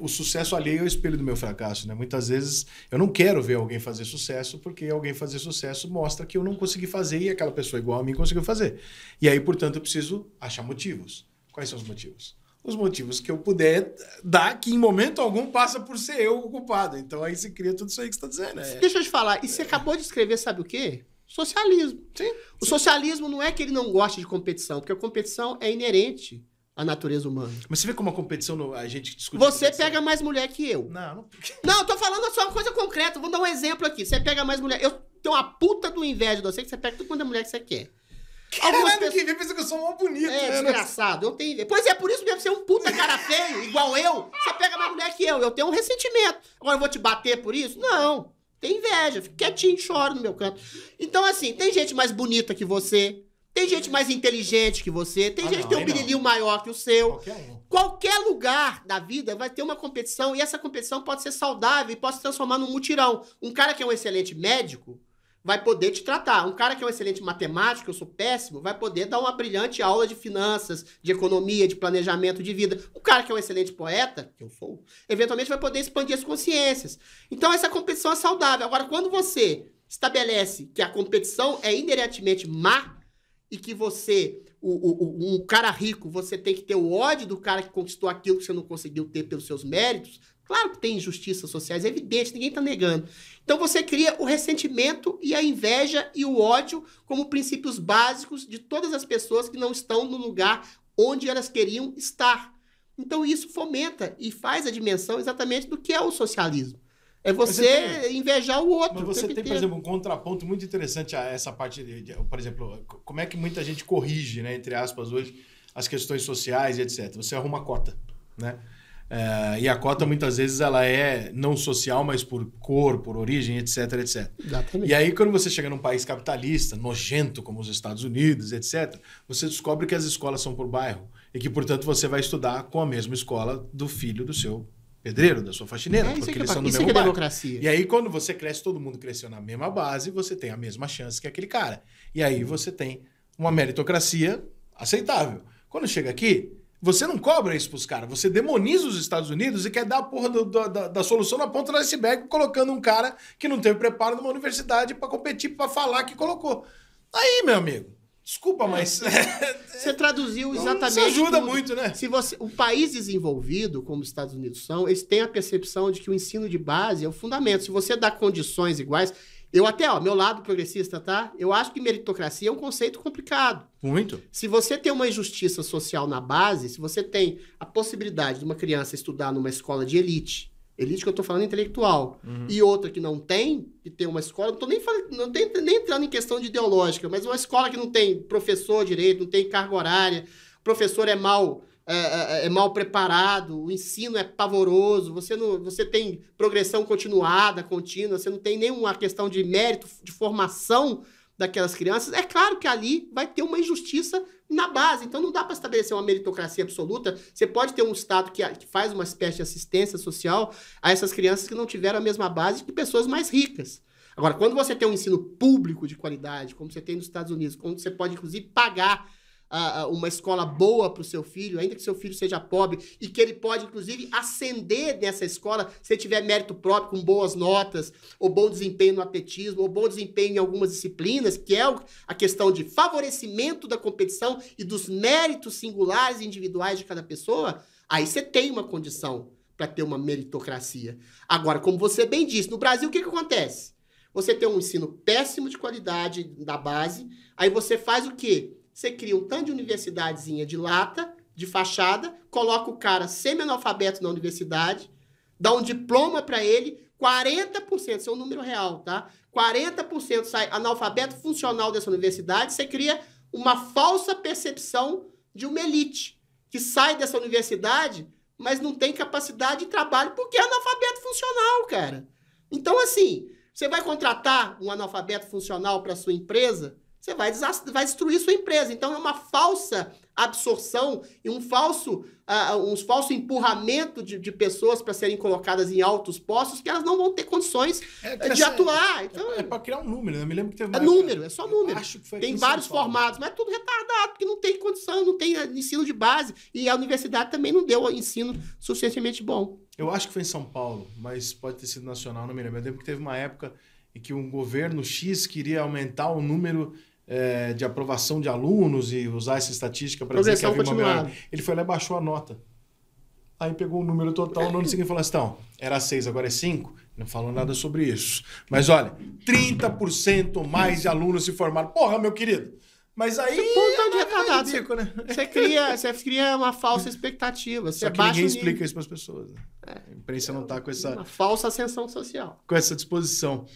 o sucesso alheio é o espelho do meu fracasso, né? Muitas vezes eu não quero ver alguém fazer sucesso, porque alguém fazer sucesso mostra que eu não consegui fazer e aquela pessoa igual a mim conseguiu fazer. E aí, portanto, eu preciso achar motivos. Quais são os motivos? os motivos que eu puder dar, que em momento algum passa por ser eu o culpado. Então aí se cria tudo isso aí que você está dizendo. É. Deixa eu te falar, e você é. acabou de escrever, sabe o quê? Socialismo. Sim. O socialismo não é que ele não gosta de competição, porque a competição é inerente a natureza humana. Mas você vê como a competição, no, a gente discute. Você pega mais mulher que eu. Não, não. não, eu tô falando só uma coisa concreta. Vou dar um exemplo aqui. Você pega mais mulher. Eu tenho uma puta do inveja de você que você pega tudo quanto é mulher que você quer. Caralho, Algumas pessoas... que vê pensa que eu sou mal bonito. É, né? desgraçado. Eu tenho... Pois é, por isso mesmo, você é um puta cara feio, igual eu. Você pega mais mulher que eu. Eu tenho um ressentimento. Agora eu vou te bater por isso? Não. Tem inveja. Fico quietinho, choro no meu canto. Então, assim, tem gente mais bonita que você. Tem gente mais inteligente que você, tem ah, gente que tem um brilhinho maior que o seu. Qualquer, um. Qualquer lugar da vida vai ter uma competição e essa competição pode ser saudável e pode se transformar num mutirão. Um cara que é um excelente médico vai poder te tratar. Um cara que é um excelente matemático, eu sou péssimo, vai poder dar uma brilhante aula de finanças, de economia, de planejamento de vida. Um cara que é um excelente poeta, que eu sou, eventualmente vai poder expandir as consciências. Então essa competição é saudável. Agora, quando você estabelece que a competição é inerentemente má, e que você, o, o, o, cara rico, você tem que ter o ódio do cara que conquistou aquilo que você não conseguiu ter pelos seus méritos. Claro que tem injustiças sociais, é evidente, ninguém está negando. Então você cria o ressentimento e a inveja e o ódio como princípios básicos de todas as pessoas que não estão no lugar onde elas queriam estar. Então isso fomenta e faz a dimensão exatamente do que é o socialismo. É você tem, invejar o outro. Mas você tem, inteiro. por exemplo, um contraponto muito interessante a essa parte, de, de, por exemplo, como é que muita gente corrige, né, entre aspas, hoje, as questões sociais e etc. Você arruma cota, né? É, e a cota muitas vezes ela é não social, mas por cor, por origem, etc, etc. Exatamente. E aí quando você chega num país capitalista, nojento como os Estados Unidos, etc, você descobre que as escolas são por bairro e que portanto você vai estudar com a mesma escola do filho do seu pedreiro, da sua faxineira, é, porque é que, eles são do mesmo é, é, é democracia. E aí, quando você cresce, todo mundo cresceu na mesma base, você tem a mesma chance que aquele cara. E aí você tem uma meritocracia aceitável. Quando chega aqui, você não cobra isso pros caras, você demoniza os Estados Unidos e quer dar a porra do, do, da, da, solução na ponta do iceberg, colocando um cara que não teve preparo numa universidade para competir, para falar que colocou. Aí, meu amigo, Desculpa, é. mas. você traduziu exatamente. Isso ajuda tudo. muito, né? Se você, o país desenvolvido, como os Estados Unidos são, eles têm a percepção de que o ensino de base é o fundamento. Se você dá condições iguais. Eu até, ó, meu lado progressista, tá? Eu acho que meritocracia é um conceito complicado. Muito. Se você tem uma injustiça social na base, se você tem a possibilidade de uma criança estudar numa escola de elite, Elite que eu estou falando é intelectual. Uhum. E outra que não tem, que tem uma escola, não tô nem falando, não tem, nem entrando em questão de ideológica, mas uma escola que não tem professor direito, não tem carga horária, o professor é mal é é, é, é, mal preparado, o ensino é pavoroso, você não você tem progressão continuada, contínua, você não tem nenhuma questão de mérito, de formação daquelas crianças, é claro que ali vai ter uma injustiça na base. Então não dá para estabelecer uma meritocracia absoluta. Você pode ter um Estado que, que faz uma espécie de assistência social a essas crianças que não tiveram a mesma base que pessoas mais ricas. Agora, quando você tem um ensino público de qualidade, como você tem nos Estados Unidos, quando você pode, inclusive, pagar uma escola boa para o seu filho, ainda que seu filho seja pobre, e que ele pode, inclusive, ascender nessa escola se ele tiver mérito próprio, com boas notas, ou bom desempenho no atletismo, ou bom desempenho em algumas disciplinas, que é a questão de favorecimento da competição e dos méritos singulares e individuais de cada pessoa, aí você tem uma condição para ter uma meritocracia. Agora, como você bem disse, no Brasil o que, que acontece? Você tem um ensino péssimo de qualidade da base, aí você faz o quê? você cria um tanto de universidadezinha de lata, de fachada, coloca o cara semi-analfabeto na universidade, dá um diploma para ele, 40%, isso é um número real, tá? 40% sai analfabeto funcional dessa universidade, você cria uma falsa percepção de uma elite que sai dessa universidade, mas não tem capacidade de trabalho porque é analfabeto funcional, cara. Então, assim, você vai contratar um analfabeto funcional para sua empresa? você vai, vai destruir sua empresa. Então é uma falsa absorção e um falso, uh, um falso empurramento de, de pessoas para serem colocadas em altos postos que elas não vão ter condições é, eh, de é atuar. É então, é, para criar um número, né? Eu me lembro que teve. É número, é só número. Acho que foi tem vários formados, mas é tudo retardado, porque não tem condição, não tem eh, ensino de base. E a universidade também não deu ensino suficientemente bom. Eu acho que foi em São Paulo, mas pode ter sido nacional, não me lembro. Eu lembro que teve uma época em que um governo X queria aumentar o número é, de aprovação de alunos e usar essa estatística para dizer que havia uma Ele foi lá e baixou a nota. Aí pegou o um número total no ano seguinte e falou assim: então, era 6, agora é 5. Não falou nada sobre isso. Mas olha, 30% mais de alunos se formaram. Porra, meu querido! Mas aí. Você ponta de retardado. É né? Você cria, você cria uma falsa expectativa. Você Só que ninguém explica isso para as pessoas. Né? É, a imprensa não está com essa. Uma falsa ascensão social. Com essa disposição.